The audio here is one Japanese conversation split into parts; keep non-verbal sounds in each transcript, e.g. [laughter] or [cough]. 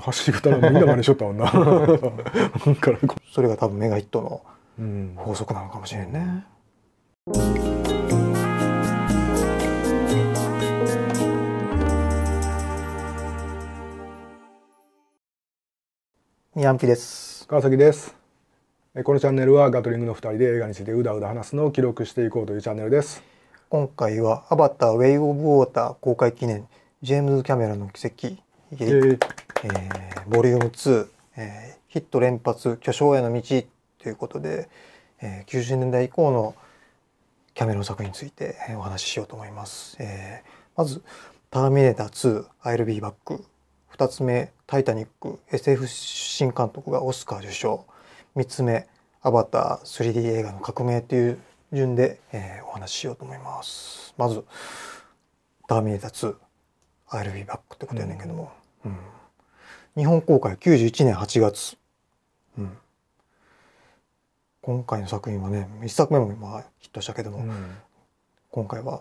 走り方のみんな真似しとったもんな [laughs] それが多分メガヒットの法則なのかもしれんね、うん、ニャンピです川崎ですこのチャンネルはガトリングの二人で映画についてうだうだ話すのを記録していこうというチャンネルです今回は「アバターウェイ・オブ・ウォーター」公開記念ジェームズ・キャメラの奇跡、えーえー、ボリューム2、えー、ヒット連発巨匠への道ということで、えー、90年代以降のキャメロン作品についてお話ししようと思います。えー、まず、ターミネーター2、i l b バック」2つ目、タイタニック、SF 新監督がオスカー受賞。3つ目、アバター 3D 映画の革命という順で、えー、お話ししようと思います。まず、ターミネーター2、i l b バック」ってことやねんけども。うん、うん日本公開91年8月。うん、今回の作品はね1作目もあヒットしたけども、うん、今回は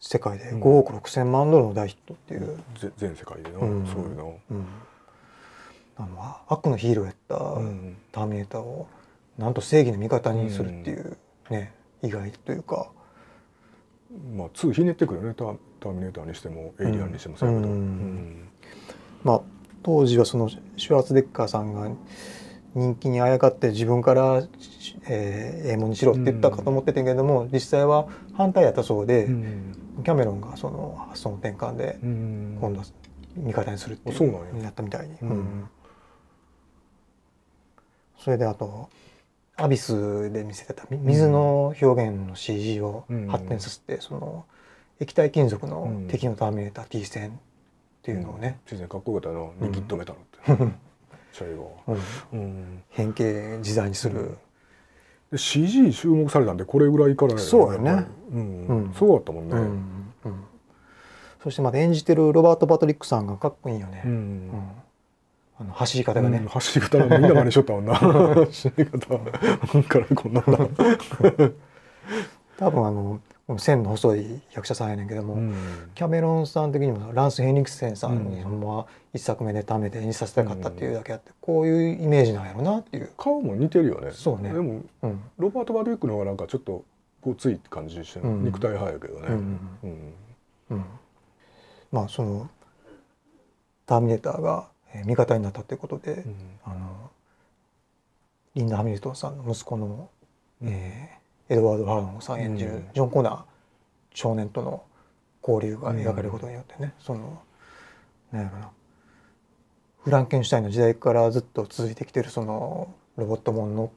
世界で5億6千万ドルの大ヒットっていう、うん、全世界での、うん、そういうの,、うん、あの悪のヒーローやった「ターミネーター」をなんと正義の味方にするっていうね、意外というかまあ2ひねってくるよねタ「ターミネーター」にしても「エイリアン」にしてもそうやうど、まあ当時はそのシュワーツデッカーさんが人気にあやかって自分から、ええもんにしろって言ったかと思っててんけども、うん、実際は反対やったそうで、うん、キャメロンがその発想の転換で、今度は味方にするっていうになったみたいに。それであとアビスで見せてた水の表現の CG を発展させて、その液体金属の敵のターミネーター T 線っていうのをね、うん、かっこよかったに握っとめたのって、それを、うん、変形自在にする、CG 注目されたんでこれぐらいから、ね、そうやねうん、そうだったもんね、そしてまた演じてるロバート・パトリックさんがかっこいいよね、あの走り方がね、走り方がみんな真似しょったもんな [laughs] 走り方からこんなんだ [laughs] 多分あの線の細い役者さんやねんけども、うん、キャメロンさん的にもランス・ヘニクセンさんにほんまは。1作目でためて演じさせたかったっていうだけあって、うん、こういうイメージなんやろうなっていう顔も似てるよねそうねでも、うん、ロバート・バディックの方がなんかちょっとごつい感じして、肉体派やけどね、うんまあその「ターミネーター」が味方になったっていうことで、あのリンダ・ハミルトンさんの息子の、えーエドワード・バーノンさん演じるジョン・コナー少年との交流が描かれることによってね、そのなんやろなフランケンシュタインの時代からずっと続いてきてるそのロボットもんの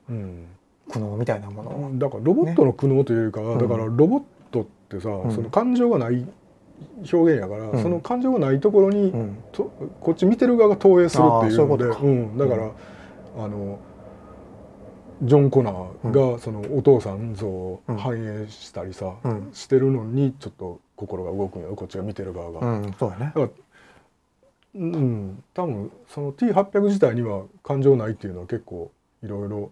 苦悩みたいなもの、うん、だからロボットの苦悩というよりかね、だからロボットってさ、うん、その感情がない表現やから、うん、その感情がないところに、とこっち見てる側が投影するっていうのでうう、うん、だから、あの。ジョン・コナーがそのお父さん像を反映したりさ、うん、してるのにちょっと心が動くんやろこっちが見てる側が。うん、そうだねだからうん多分その T800 自体には感情ないっていうのは結構いろいろ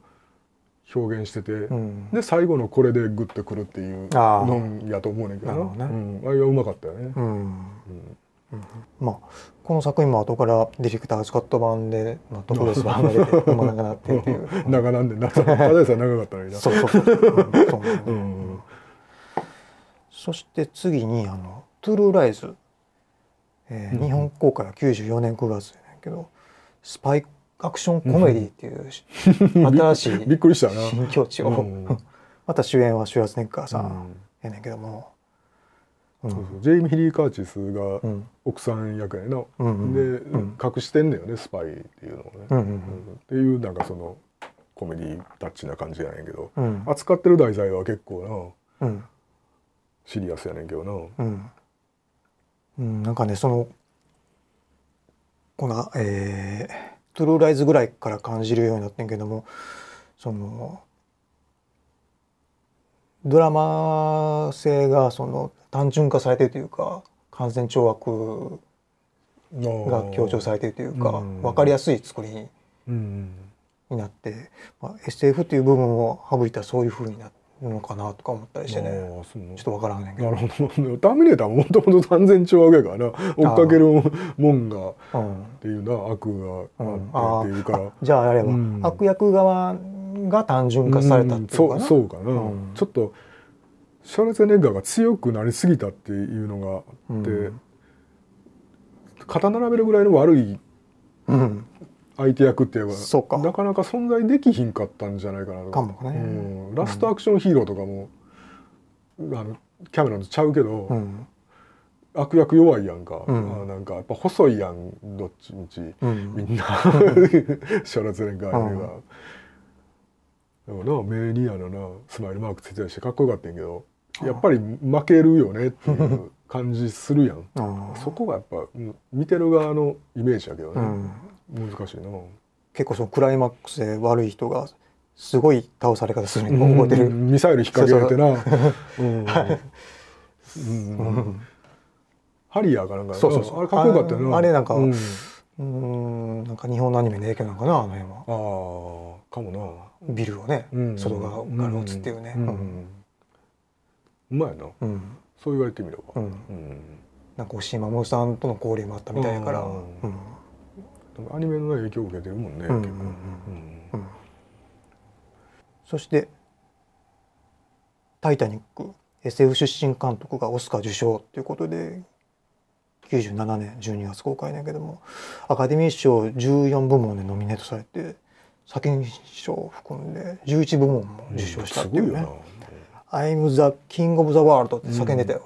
表現してて、うん、で最後のこれでグッとくるっていうのやと思うねんけどなあ、ねうん、あれはうまかったよね。うんまあこの作品も後からディレクタースカット版で、特別版が出て生なってっていう [laughs] 長なんで長かったのになそうそうそう、そして次にあの「トゥルーライズ」えー、日本公開は94年9月やねんけどスパイアクションコメディっていう、[laughs] 新しいびっくりしたな新境地を、[laughs] また主演は主安年ーさんやねんけども、ジェイミー・ヒリー・カーチスが奥さん役やな、で、隠してんだよねスパイっていうのをね、うんうんうん、っていうなんかそのコメディタッチな感じやねんけど、うん、扱ってる題材は結構な、うん、シリアスやねんけどな、うん、うん、なんかねそのこの、えー、トゥルーライズぐらいから感じるようになってんけどもそのドラマ性がその単純化されてるというか完全懲悪が強調されてるというか、分かりやすい作りになって、まあ、SF っていう部分を省いたらそういうふうになるのかなとか思ったりしてねちょっと分からんねんけど。なるほどターミネーターもともと完全懲悪やからな追っかけるもんが、っていうな悪があってっていうから。じゃああれは、悪役側が単純化されたっていうかな、うん、そうかな、うん、ちょっとシャルツネッガーが強くなりすぎたっていうのがあって、うん、肩並べるぐらいの悪い相手役って言えば、うん、なかなか存在できひんかったんじゃないかなとかも、ね、うん、ラストアクションヒーローとかも、あのキャメロンとちゃうけど、悪役弱いやんか、うん、あなんかやっぱ細いやんどっちみち、うん、みんなシャラツレンガーうん、[laughs] だから目にあのなスマイルマークついてたりしてかっこよかったんやけどやっぱり負けるよねっていう感じするやんそこがやっぱ見てる側のイメージやけどね、うん、難しいな結構そのクライマックスで悪い人がすごい倒され方するの覚えてる、うん、ミサイル引っ掛けられてなハリアーかなんかそうそうそうあれかっこよかったよなあれなんか、うんうんなんか日本のアニメの影響なんかなあの辺はああかもなビルをね、うんう外側から映っていね、うんうんうん、うまいな、うん、そう言われてみれば、うんうん、なんか押井守さんとの交流もあったみたいやから、アニメの影響を受けてるもんね、うんうんうん、そして「タイタニック」SF 出身監督がオスカー受賞ということで97年12月公開だけどもアカデミー賞14部門でノミネートされて作品賞を含んで11部門も受賞したっていうね「I'm the King of the World」って叫んでたよ。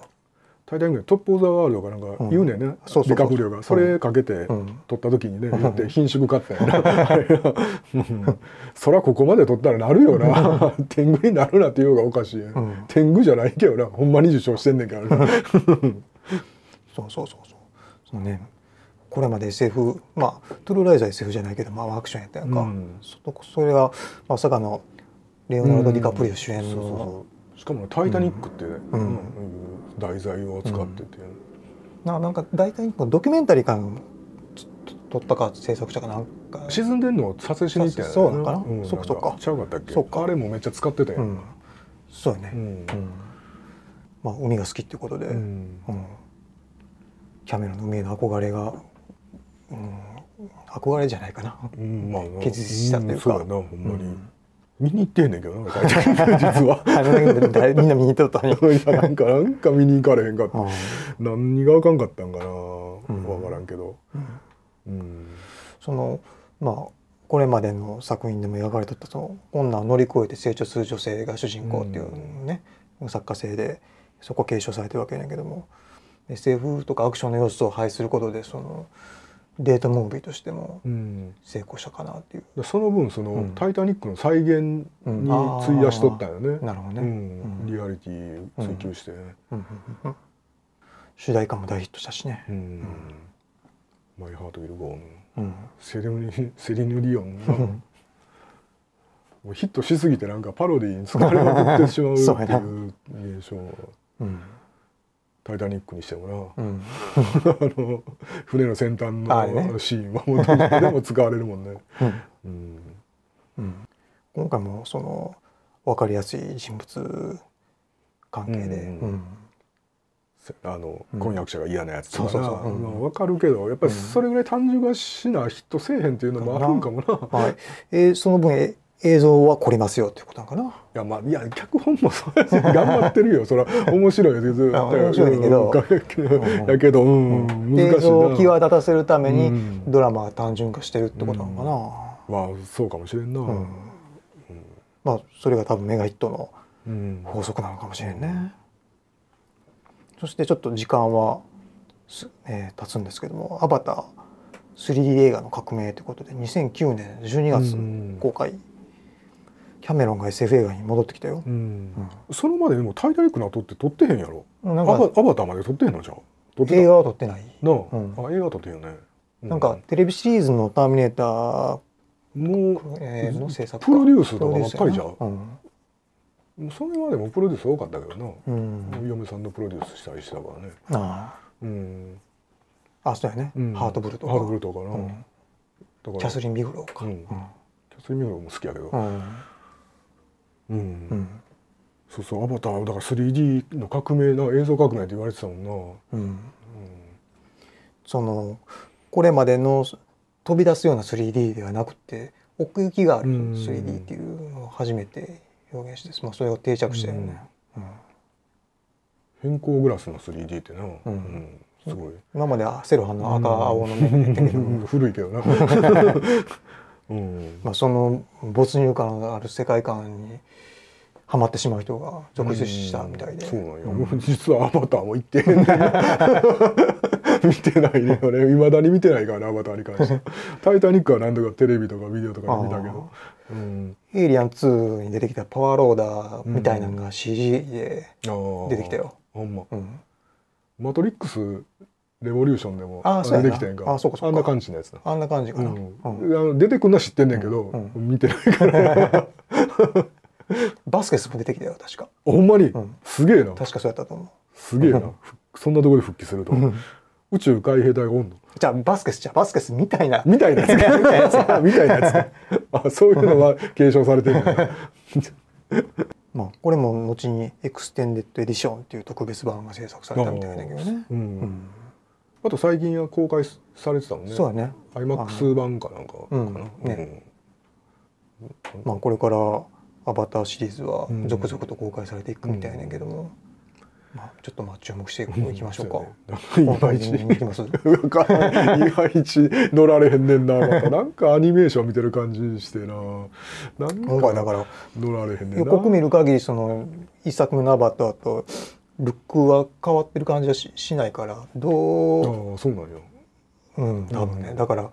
大体トップ・オブ・ザ・ワールドがなんか言うねんね、そうそうがそれかけて取った時にね、言って品種ぶかったよな、そらここまで取ったらなるよな天狗になるなって言うがおかしい、天狗じゃないけどなほんまに受賞してんねんからな [laughs] そうそうそうそうそのねこれまで SF まあトゥルーライズー SF じゃないけどまあアクションやったやんか、うん、そそれがまさかのレオナルド・ディカプリオ主演の、そうそうそうしかも「タイタニック」って、うん、題材を扱ってて、うん、ななんか大体ドキュメンタリー感撮ったか制作者かなんか沈んでんのを撮影しに行ったやねそうなかな、うん、そっかそっかっっそかあれもめっちゃ使ってたやん、うん、そうよね、うんまあ、海が好きっていうことで、うん、うんキャメロンの海への憧れが、うん、憧れじゃないかな、うんまあ、結実したというか、うん、そうやなほんまに、うん、見に行ってんねんけどな大体 [laughs] 実はみんな見に行っとったのに [laughs] なんかなんか見に行かれへんかった、何があかんかったんかな、う分からんけど、うんそのまあこれまでの作品でも描かれとったその女を乗り越えて成長する女性が主人公っていうね、作家性でそこ継承されてるわけやけども SF とかアクションの要素を配することでそのデートムービーとしても成功したかなっていう、うん、その分その、うん、タイタニック」の再現に費やしとったよね、なるほどね、うん、リアリティ追求して、主題歌も大ヒットしたしね「うん、マイ・ハート・ウィル・ゴーン」うん「セヌ [laughs] セリヌ・リオン」もうヒットしすぎてなんかパロディーに疲れまくってしまうっていう [laughs] 現象、うんタイタニックにしてもな、うん、あの船の先端のシーンはもうでも使われるもんね。うんうん、今回もその分かりやすい人物関係で、あの婚約者が嫌なやつとか分かるけどやっぱりそれぐらい単純がしなヒットせえへんっていうのもあるんかもな。はい、えー、その分映像は凝りますよってことなのかな。いやまあいや脚本もそうです頑張ってるよ。それは面白いよ。面白いけど。だけど、うん、うん、難映像を際立たせるために、ドラマが単純化してるってことなのかな。うん、まあそうかもしれんな。うんまあそれが多分メガヒットの法則なのかもしれんね。そしてちょっと時間は、す、えー、経つんですけども、アバター 3D 映画の革命ということで2009年12月公開。キャメロンが SF 映画に戻ってきたよ、うんそのまででもタイタニックの後って撮ってへんやろなアバアバターまで撮ってへんのじゃあ映画は撮ってないなあ、あ映画撮ってへんよね、なんかテレビシリーズの「ターミネーター」の,、えー、の制作プロデュースとかばっかりじゃん、それまでもプロデュース多かったけどな、うん、嫁さんのプロデュースしたりしたからねああ、うん、あそうやね、うん、ハートブルとかハートブルとかな、うん、キャスリン・ビグローか、うんキャスリン・ビグローも好きやけど、うんうん、そうそうアバターだから 3D の革命な映像革命って言われてたもんな、うん、うん、そのこれまでの飛び出すような 3D ではなくて奥行きがある 3D っていうのを初めて表現して、まあ、それを定着したよね、うん、変更グラスの 3D ってな、うんすごい今までセロハンの赤青の面だっ古いけどなまあ、その没入感がある世界観にはまってしまう人が続出したみたいで、そうなんよ、うん、実は「アバター」も行って [laughs] 見てないね俺いまだに見てないからね「アバター」に関して「[laughs] タイタニック」は何度かテレビとかビデオとかで見たけど「うん、エイリアン2」に出てきたパワーローダーみたいなのが CG で出てきたよ、うん、ほんま、うん、マトリックスレボリューションでも出てきてんかあそうかあんな感じのやつあんな感じかな、うんうん、あの出てくんのは知ってんねんけど、うんうん、見てないから [laughs] バスケスも出てきたよ確かほんまに、すげえな確かそうやったと思うすげえなそんなところで復帰すると宇宙海兵隊がおんのじゃあバスケスじゃバスケスみたいなみたいなやつみたいなやつ [laughs] あそういうのは継承されてるんだ [laughs] まあ、これも後にエクステンデッドエディションっていう特別版が制作されたみたいだけどね。うん、うんあと最近は公開されてたもんねそうだね iMAX 版かなんかかな、うんねまあ、これからアバターシリーズは続々と公開されていくみたいねんけども、まあ、ちょっとまあ注目していきましょうか。いち、ね、いまいち乗られへんねんな。なんかアニメーション見てる感じしてな。なんかだから乗られへんねんな。予告見る限りその一作目のアバターとルックは変わってる感じはししないからどうあそうなんようん多分ね、うん、だから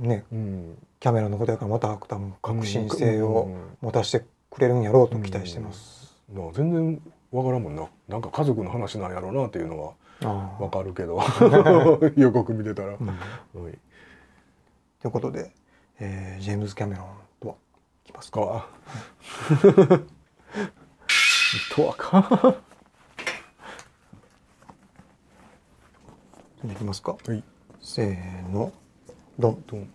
ね、うん、キャメラのことやからまた多分革新性を持たせてくれるんやろうと期待してます、うん、全然わからんもんななんか家族の話なんやろうなっていうのはわかるけど [laughs] 予告見てたら。うん、ということで、えー、ジェームズ・キャメロンとはきますか。とあかんできますか、はい、せーのドンドン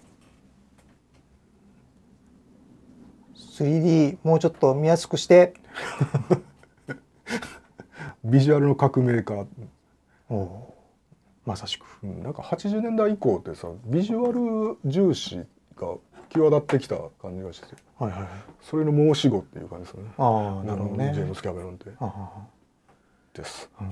3D もうちょっと見やすくして [laughs] ビジュアルの革命家おまさしく、うん、なんか80年代以降ってさビジュアル重視が際立ってきた感じがして、はいはい、それの申し子っていう感じですよねあなるほどねジェームス・キャメロンってです、うん、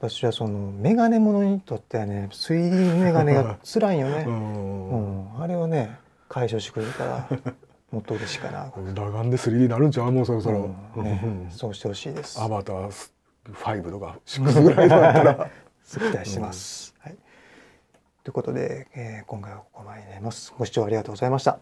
私はその眼鏡者にとってはね 3D 眼鏡が辛いよね、[laughs] うん、うん、あれをね解消してくれるから [laughs] もっと嬉しいかな裸眼で 3D になるんちゃうもうそろそろ、うんね、そうしてほしいですアバター5とか6ぐらいだったら [laughs] 期待してます、はいということで、えー、今回はここまでになります。ご視聴ありがとうございました。